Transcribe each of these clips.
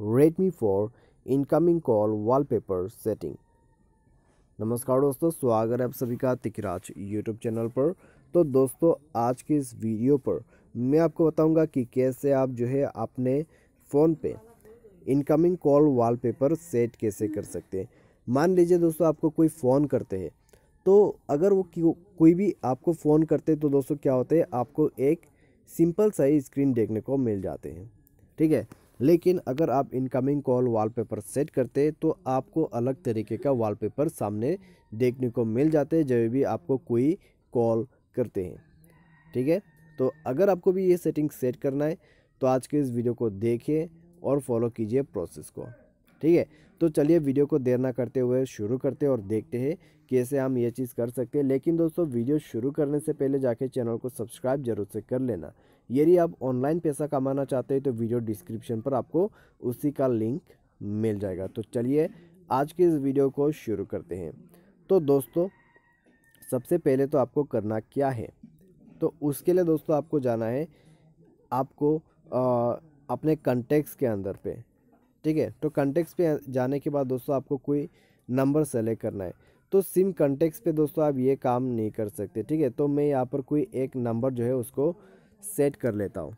Redmi for incoming call wallpaper setting नमस्कार दोस्तों स्वागत है आप सभी का तिकराज यूट्यूब चैनल पर तो दोस्तों आज के इस वीडियो पर मैं आपको बताऊंगा कि कैसे आप जो है अपने फ़ोन पे इनकमिंग कॉल वॉलपेपर सेट कैसे कर सकते हैं मान लीजिए दोस्तों आपको कोई फ़ोन करते हैं तो अगर वो कोई भी आपको फ़ोन करते हैं तो दोस्तों क्या होते हैं आपको एक सिंपल सा ही स्क्रीन देखने को मिल जाते हैं ठीक है लेकिन अगर आप इनकमिंग कॉल वॉलपेपर सेट करते तो आपको अलग तरीके का वॉलपेपर सामने देखने को मिल जाते जब भी आपको कोई कॉल करते हैं ठीक है तो अगर आपको भी ये सेटिंग सेट करना है तो आज के इस वीडियो को देखिए और फॉलो कीजिए प्रोसेस को ठीक है तो चलिए वीडियो को देर ना करते हुए शुरू करते और देखते हैं कैसे हम ये चीज़ कर सकते हैं लेकिन दोस्तों वीडियो शुरू करने से पहले जाके चैनल को सब्सक्राइब जरूर से कर लेना यदि आप ऑनलाइन पैसा कमाना चाहते हैं तो वीडियो डिस्क्रिप्शन पर आपको उसी का लिंक मिल जाएगा तो चलिए आज के इस वीडियो को शुरू करते हैं तो दोस्तों सबसे पहले तो आपको करना क्या है तो उसके लिए दोस्तों आपको जाना है आपको आ, अपने कंटेक्स के अंदर पे ठीक है तो कंटेक्स पे जाने के बाद दोस्तों आपको कोई नंबर सेलेक्ट करना है तो सिम कंटेक्स पे दोस्तों आप ये काम नहीं कर सकते ठीक है तो मैं यहाँ पर कोई एक नंबर जो है उसको सेट कर लेता हूँ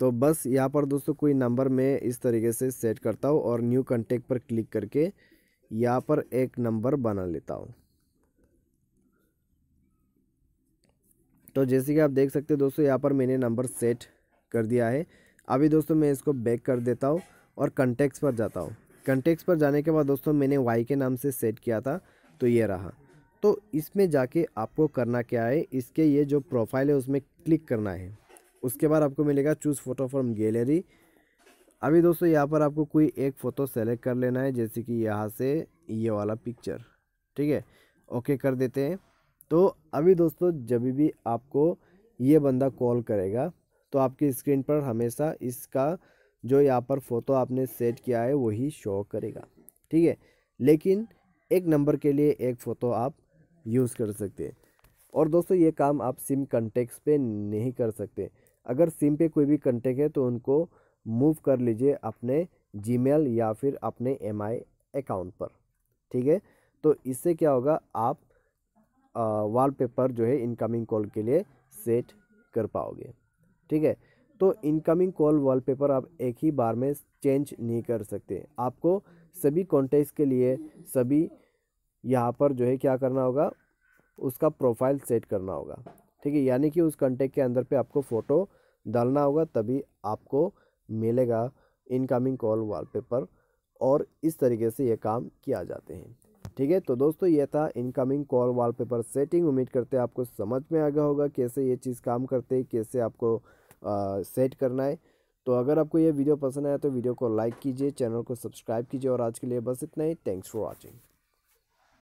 तो बस यहाँ पर दोस्तों कोई नंबर मैं इस तरीके से सेट करता हूँ और न्यू कॉन्टेक्ट पर क्लिक करके यहाँ पर एक नंबर बना लेता हूँ तो जैसे कि आप देख सकते हैं दोस्तों यहाँ पर मैंने नंबर सेट कर दिया है अभी दोस्तों मैं इसको बैक कर देता हूँ और कंटेक्स पर जाता हूँ कंटेक्स पर जाने के बाद दोस्तों मैंने वाई के नाम से सेट किया था तो ये रहा तो इसमें जाके आपको करना क्या है इसके ये जो प्रोफाइल है उसमें क्लिक करना है उसके बाद आपको मिलेगा चूज़ फ़ोटो फ्रॉम गैलरी अभी दोस्तों यहाँ पर आपको कोई एक फ़ोटो सेलेक्ट कर लेना है जैसे कि यहाँ से ये वाला पिक्चर ठीक है ओके कर देते हैं तो अभी दोस्तों जब भी आपको ये बंदा कॉल करेगा तो आपकी स्क्रीन पर हमेशा इसका जो यहाँ पर फ़ोटो आपने सेट किया है वही शो करेगा ठीक है लेकिन एक नंबर के लिए एक फ़ोटो आप यूज़ कर सकते हैं और दोस्तों ये काम आप सिम कंटेक्ट पे नहीं कर सकते अगर सिम पे कोई भी कंटेक्ट है तो उनको मूव कर लीजिए अपने जीमेल या फिर अपने एम अकाउंट पर ठीक है तो इससे क्या होगा आप वॉलपेपर जो है इनकमिंग कॉल के लिए सेट कर पाओगे ठीक है तो इनकमिंग कॉल वॉलपेपर आप एक ही बार में चेंज नहीं कर सकते आपको सभी कॉन्टेक्ट के लिए सभी यहाँ पर जो है क्या करना होगा उसका प्रोफाइल सेट करना होगा ठीक है यानी कि उस कंटेक्ट के अंदर पे आपको फ़ोटो डालना होगा तभी आपको मिलेगा इनकमिंग कॉल वॉलपेपर और इस तरीके से ये काम किया जाते हैं ठीक है तो दोस्तों ये था इनकमिंग कॉल वॉलपेपर सेटिंग उम्मीद करते हैं आपको समझ में आ गया होगा कैसे ये चीज़ काम करते हैं कैसे आपको आ, सेट करना है तो अगर आपको ये वीडियो पसंद आया तो वीडियो को लाइक कीजिए चैनल को सब्सक्राइब कीजिए और आज के लिए बस इतना ही थैंक्स फॉर वॉचिंग